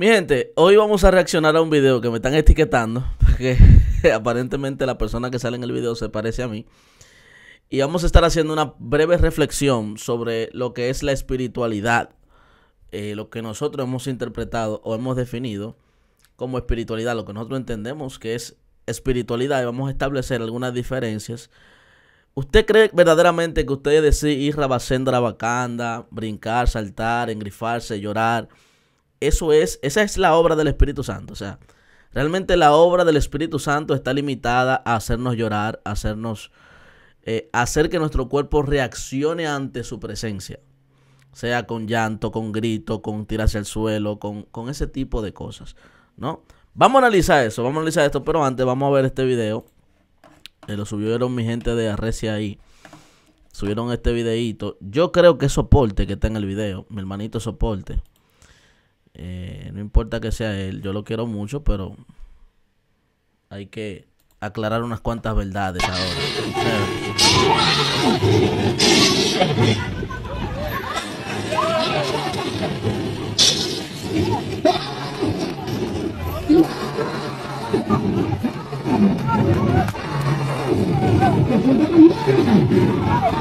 Mi gente, hoy vamos a reaccionar a un video que me están etiquetando, porque aparentemente la persona que sale en el video se parece a mí. Y vamos a estar haciendo una breve reflexión sobre lo que es la espiritualidad, eh, lo que nosotros hemos interpretado o hemos definido como espiritualidad, lo que nosotros entendemos que es espiritualidad y vamos a establecer algunas diferencias. ¿Usted cree verdaderamente que ustedes decir ir la vacanda, brincar, saltar, engrifarse, llorar? eso es, esa es la obra del Espíritu Santo. O sea, realmente la obra del Espíritu Santo está limitada a hacernos llorar, a hacernos, eh, hacer que nuestro cuerpo reaccione ante su presencia. Sea con llanto, con grito, con tirarse al suelo, con, ese tipo de cosas, ¿no? Vamos a analizar eso, vamos a analizar esto, pero antes vamos a ver este video. Eh, lo subieron mi gente de Arrecia ahí subieron este videito. Yo creo que es soporte que está en el video, mi hermanito soporte. Eh, no importa que sea él, yo lo quiero mucho, pero hay que aclarar unas cuantas verdades ahora.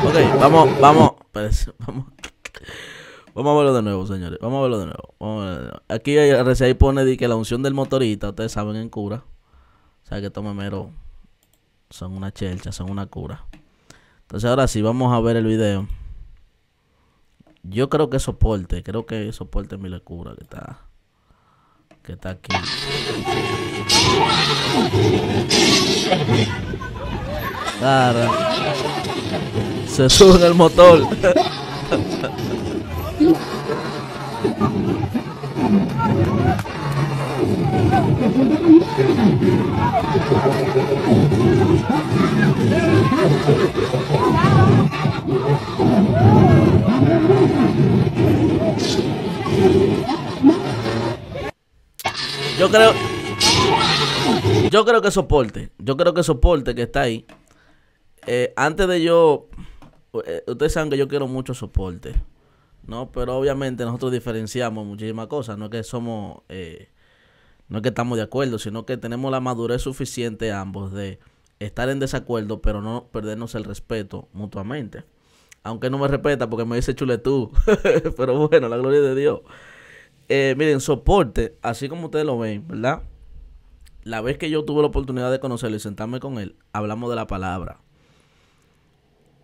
Ok, vamos, vamos, vamos. Vamos a verlo de nuevo, señores. Vamos a verlo de nuevo. verlo Aquí pone que la unción del motorista, ustedes saben, en cura. O sea que estos mero, son una chelcha, son una cura. Entonces ahora sí, vamos a ver el video. Yo creo que soporte, creo que es soporte mi cura que está que está aquí. Se sube el motor. Yo creo. Yo creo que soporte. Yo creo que soporte que está ahí. Eh, antes de yo. Eh, ustedes saben que yo quiero mucho soporte. ¿No? Pero obviamente nosotros diferenciamos muchísimas cosas. No es que somos. Eh, no es que estamos de acuerdo, sino que tenemos la madurez suficiente ambos de estar en desacuerdo, pero no perdernos el respeto mutuamente. Aunque no me respeta porque me dice chuletú, pero bueno, la gloria de Dios. Eh, miren, soporte, así como ustedes lo ven, ¿verdad? La vez que yo tuve la oportunidad de conocerlo y sentarme con él, hablamos de la palabra.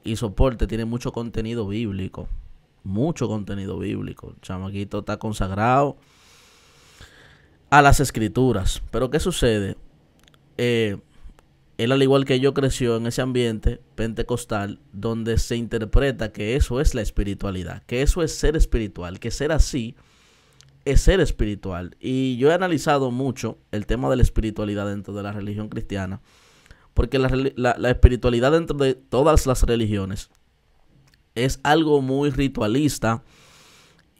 Y soporte tiene mucho contenido bíblico. Mucho contenido bíblico. chamaquito está consagrado a las escrituras. Pero ¿qué sucede? Eh, él al igual que yo creció en ese ambiente pentecostal donde se interpreta que eso es la espiritualidad, que eso es ser espiritual, que ser así es ser espiritual. Y yo he analizado mucho el tema de la espiritualidad dentro de la religión cristiana, porque la, la espiritualidad dentro de todas las religiones es algo muy ritualista,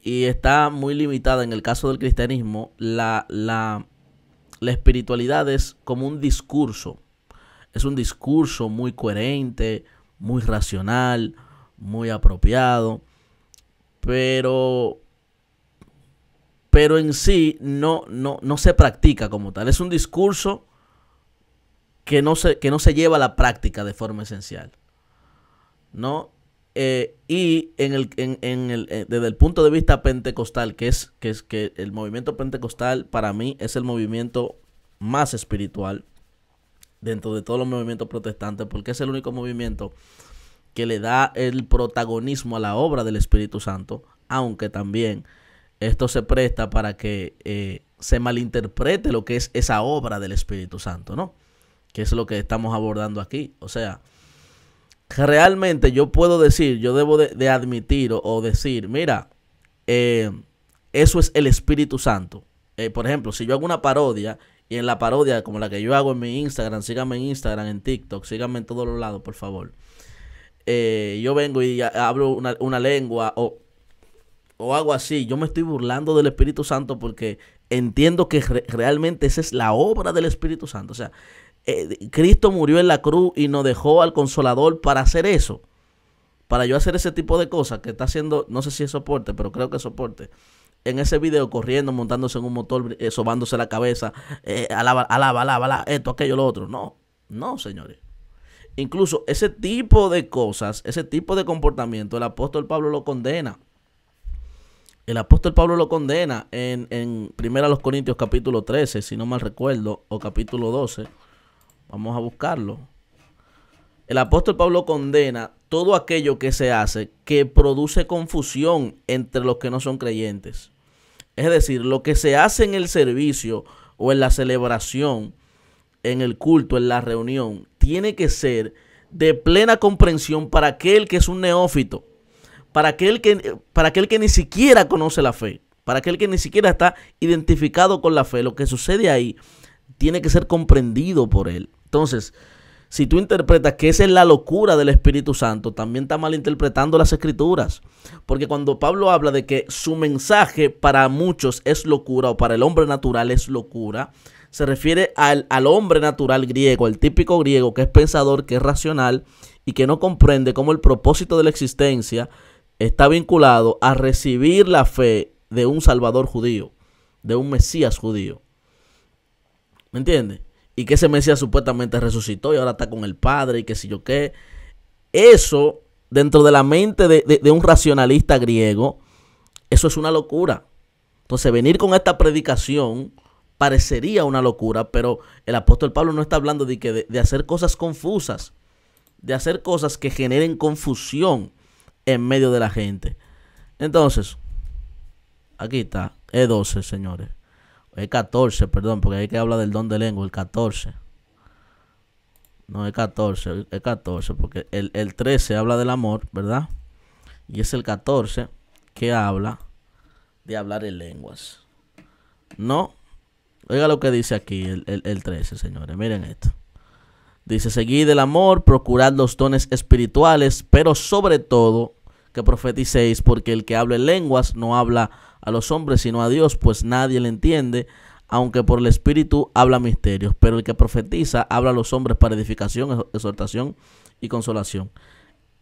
y está muy limitada en el caso del cristianismo, la, la, espiritualidad es como un discurso. Es un discurso muy coherente, muy racional, muy apropiado, pero, pero en sí no, no, no se practica como tal. Es un discurso que no, se, que no se lleva a la práctica de forma esencial. ¿no? Eh, y en el, en, en el, eh, desde el punto de vista pentecostal, que es, que es que el movimiento pentecostal para mí es el movimiento más espiritual dentro de todos los movimientos protestantes, porque es el único movimiento que le da el protagonismo a la obra del Espíritu Santo, aunque también esto se presta para que eh, se malinterprete lo que es esa obra del Espíritu Santo, ¿no? Que es lo que estamos abordando aquí. O sea, realmente yo puedo decir, yo debo de, admitir o, decir, mira, eh, eso es el Espíritu Santo. Eh, por ejemplo, si yo hago una parodia y en la parodia como la que yo hago en mi Instagram, síganme en Instagram, en TikTok, síganme en todos los lados, por favor. Eh, yo vengo y hablo una, lengua o, o, hago así, yo me estoy burlando del Espíritu Santo porque entiendo que realmente esa es la obra del Espíritu Santo. O sea, eh, Cristo murió en la cruz y nos dejó al consolador para hacer eso. Para yo hacer ese tipo de cosas que está haciendo, no sé si es soporte, pero creo que es soporte. En ese video corriendo, montándose en un motor, eh, sobándose la cabeza, eh, alaba, alaba, alaba, esto, aquello, lo otro. No, no, señores. Incluso ese tipo de cosas, ese tipo de comportamiento, el apóstol Pablo lo condena. El apóstol Pablo lo condena en, en 1 Corintios capítulo 13, si no mal recuerdo, o capítulo 12. Vamos a buscarlo. El apóstol Pablo condena todo aquello que se hace que produce confusión entre los que no son creyentes. Es decir, lo que se hace en el servicio o en la celebración, en el culto, en la reunión, tiene que ser de plena comprensión para aquel que es un neófito, para aquel que, para aquel que ni siquiera conoce la fe, para aquel que ni siquiera está identificado con la fe. Lo que sucede ahí tiene que ser comprendido por él. Entonces, si tú interpretas que esa es la locura del Espíritu Santo, también está malinterpretando las escrituras. Porque cuando Pablo habla de que su mensaje para muchos es locura o para el hombre natural es locura, se refiere al, al hombre natural griego, al típico griego que es pensador, que es racional y que no comprende cómo el propósito de la existencia está vinculado a recibir la fe de un Salvador judío, de un Mesías judío. ¿Me entiendes? Y que ese Mesías supuestamente resucitó y ahora está con el Padre y qué sé yo qué. Eso, dentro de la mente de, un racionalista griego, eso es una locura. Entonces, venir con esta predicación parecería una locura, pero el apóstol Pablo no está hablando de, que, de, de hacer cosas confusas, de hacer cosas que generen confusión en medio de la gente. Entonces, aquí está, E12, señores. Es 14, perdón, porque hay que hablar del don de lengua, el 14. No, es 14, es 14, porque el, 13 habla del amor, ¿verdad? Y es el 14 que habla de hablar en lenguas. No, oiga lo que dice aquí el, el 13, señores, miren esto. Dice, seguid el amor, procurad los dones espirituales, pero sobre todo que profeticéis, porque el que habla en lenguas no habla a los hombres sino a Dios, pues nadie le entiende, aunque por el Espíritu habla misterios. Pero el que profetiza habla a los hombres para edificación, exhortación y consolación.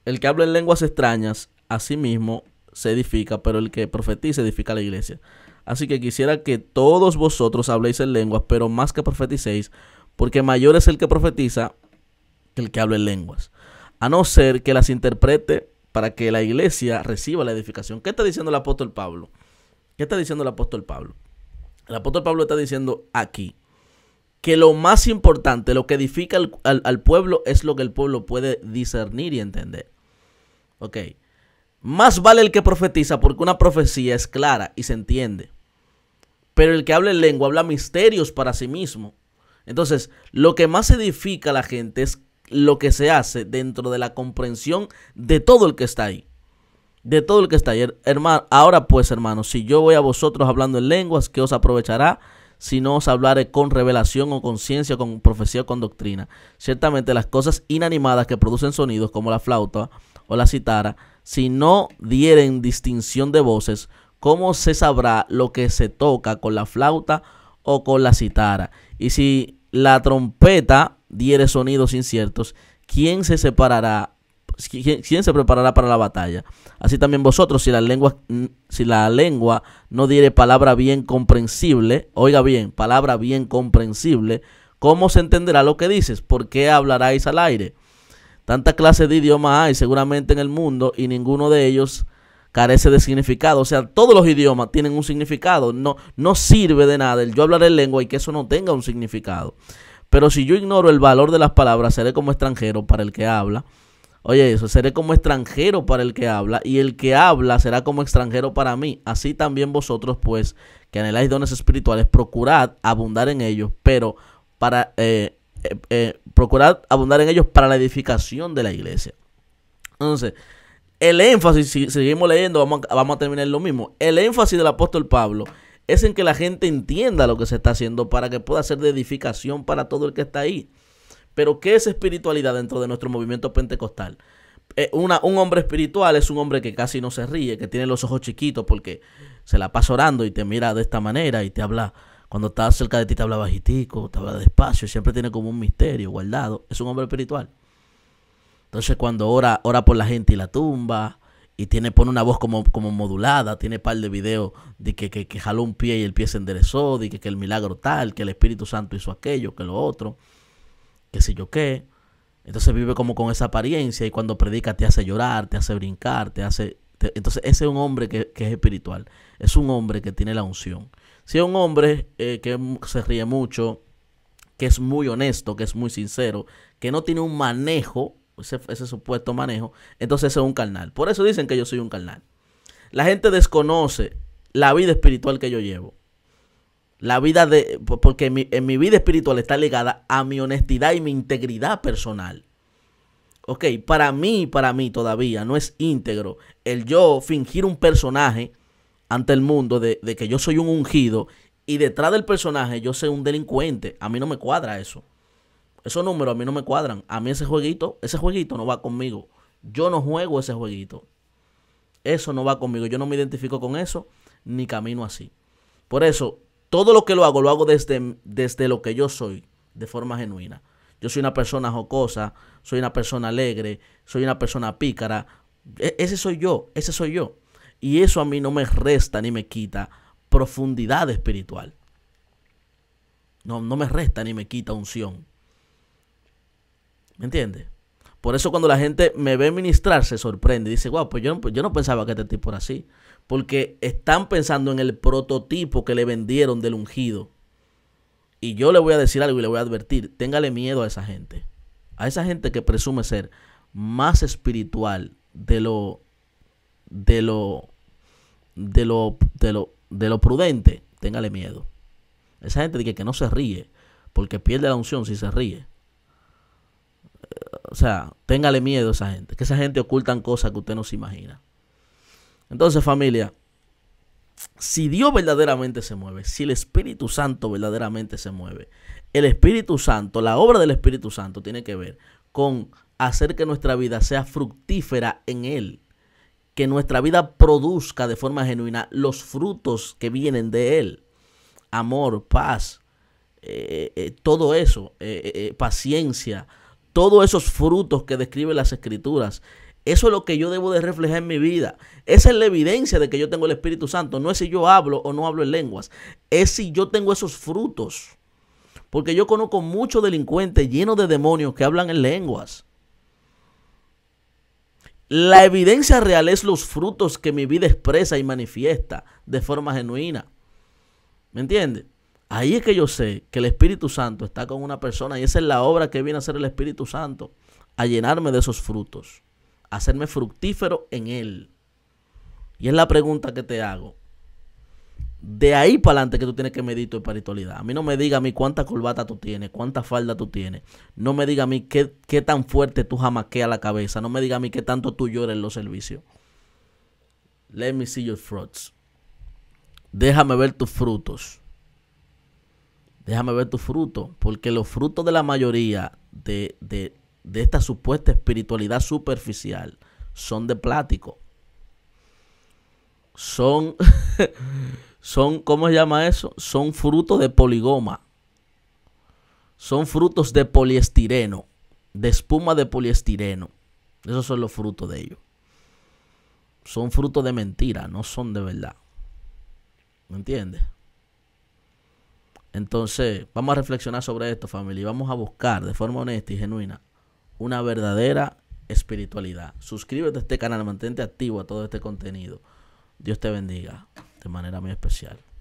El que habla en lenguas extrañas, a sí mismo se edifica, pero el que profetiza edifica a la iglesia. Así que quisiera que todos vosotros habléis en lenguas, pero más que profeticéis, porque mayor es el que profetiza que el que habla en lenguas. A no ser que las interprete para que la iglesia reciba la edificación. ¿Qué está diciendo el apóstol Pablo? ¿Qué está diciendo el apóstol Pablo? El apóstol Pablo está diciendo aquí que lo más importante, lo que edifica al, pueblo es lo que el pueblo puede discernir y entender. Ok. Más vale el que profetiza porque una profecía es clara y se entiende. Pero el que habla en lengua habla misterios para sí mismo. Entonces, lo que más edifica a la gente es lo que se hace dentro de la comprensión de todo el que está ahí de todo el que está ayer. Hermano, ahora pues, hermano, si yo voy a vosotros hablando en lenguas, ¿qué os aprovechará? Si no os hablaré con revelación o conciencia, con profecía o con doctrina. Ciertamente las cosas inanimadas que producen sonidos, como la flauta o la citara, si no dieren distinción de voces, ¿cómo se sabrá lo que se toca con la flauta o con la citara? Y si la trompeta diere sonidos inciertos, ¿quién se separará ¿Quién se preparará para la batalla. Así también vosotros, si la lengua, si la lengua no diere palabra bien comprensible, oiga bien, palabra bien comprensible, ¿cómo se entenderá lo que dices? ¿Por qué hablaráis al aire? Tanta clase de idiomas hay seguramente en el mundo y ninguno de ellos carece de significado. O sea, todos los idiomas tienen un significado. No, no sirve de nada el yo hablaré lengua y que eso no tenga un significado. Pero si yo ignoro el valor de las palabras, seré como extranjero para el que habla Oye, eso seré como extranjero para el que habla, y el que habla será como extranjero para mí. Así también vosotros, pues, que anheláis dones espirituales, procurad abundar en ellos, pero para eh, eh, eh abundar en ellos para la edificación de la iglesia. Entonces, el énfasis, si seguimos leyendo, vamos vamos a terminar lo mismo. El énfasis del apóstol Pablo es en que la gente entienda lo que se está haciendo para que pueda ser de edificación para todo el que está ahí. Pero ¿qué es espiritualidad dentro de nuestro movimiento pentecostal? Eh, un hombre espiritual es un hombre que casi no se ríe, que tiene los ojos chiquitos porque se la pasa orando y te mira de esta manera y te habla. Cuando está cerca de ti te habla bajitico, te habla despacio, siempre tiene como un misterio guardado. Es un hombre espiritual. Entonces cuando ora, ora por la gente y la tumba, y tiene, pone una voz como, como modulada, tiene par de videos de que, que, jaló un pie y el pie se enderezó, de que el milagro tal, que el Espíritu Santo hizo aquello, que lo otro qué sé yo qué. Entonces vive como con esa apariencia y cuando predica te hace llorar, te hace brincar, te hace... entonces ese es un hombre que, es espiritual, es un hombre que tiene la unción. Si es un hombre eh, que se ríe mucho, que es muy honesto, que es muy sincero, que no tiene un manejo, ese, ese supuesto manejo, entonces ese es un carnal. Por eso dicen que yo soy un carnal. La gente desconoce la vida espiritual que yo llevo. La vida de. Porque en mi, vida espiritual está ligada a mi honestidad y mi integridad personal. Ok, para mí, para mí todavía no es íntegro el yo fingir un personaje ante el mundo de, de que yo soy un ungido y detrás del personaje yo soy un delincuente. A mí no me cuadra eso. Esos números a mí no me cuadran. A mí ese jueguito, ese jueguito no va conmigo. Yo no juego ese jueguito. Eso no va conmigo. Yo no me identifico con eso ni camino así. Por eso, todo lo que lo hago, lo hago desde, desde lo que yo soy, de forma genuina. Yo soy una persona jocosa, soy una persona alegre, soy una persona pícara. E, ese soy yo, ese soy yo. Y eso a mí no me resta ni me quita profundidad espiritual. No, no me resta ni me quita unción. ¿Me entiendes? Por eso cuando la gente me ve ministrar se sorprende y dice, guau pues yo no, yo no pensaba que este tipo era así. Porque están pensando en el prototipo que le vendieron del ungido. Y yo le voy a decir algo y le voy a advertir, téngale miedo a esa gente. A esa gente que presume ser más espiritual de lo de lo de lo de lo de lo prudente, téngale miedo. Esa gente dice que no se ríe, porque pierde la unción si se ríe o sea, téngale miedo a esa gente, que esa gente ocultan cosas que usted no se imagina. Entonces, familia, si Dios verdaderamente se mueve, si el Espíritu Santo verdaderamente se mueve, el Espíritu Santo, la obra del Espíritu Santo tiene que ver con hacer que nuestra vida sea fructífera en Él, que nuestra vida produzca de forma genuina los frutos que vienen de Él, amor, paz, eh, eh, eh, todo eso, paciencia todos esos frutos que describen las escrituras. Eso es lo que yo debo de reflejar en mi vida. Esa es la evidencia de que yo tengo el Espíritu Santo. No es si yo hablo o no hablo en lenguas. Es si yo tengo esos frutos. Porque yo conozco muchos delincuentes llenos de demonios que hablan en lenguas. La evidencia real es los frutos que mi vida expresa y manifiesta de forma genuina. ¿Me entiendes? Ahí es que yo sé que el Espíritu Santo está con una persona y esa es la obra que viene a hacer el Espíritu Santo, a llenarme de esos frutos, a hacerme fructífero en Él. Y es la pregunta que te hago. De ahí para adelante que tú tienes que medir tu espiritualidad. A mí no me diga a mí cuánta corbata tú tienes, cuánta falda tú tienes. No me diga a mí qué, tan fuerte tú jamaqueas la cabeza. No me diga a mí qué tanto tú lloras en los servicios. Let me see your fruits. Déjame ver tus frutos déjame ver tu fruto, porque los frutos de la mayoría de, de esta supuesta espiritualidad superficial son de plático. Son, son, ¿cómo se llama eso? Son frutos de poligoma. Son frutos de poliestireno, de espuma de poliestireno. Esos son los frutos de ellos. Son frutos de mentira, no son de verdad. ¿Me entiendes? Entonces, vamos a reflexionar sobre esto, familia, y vamos a buscar de forma honesta y genuina una verdadera espiritualidad. Suscríbete a este canal, mantente activo a todo este contenido. Dios te bendiga de manera muy especial.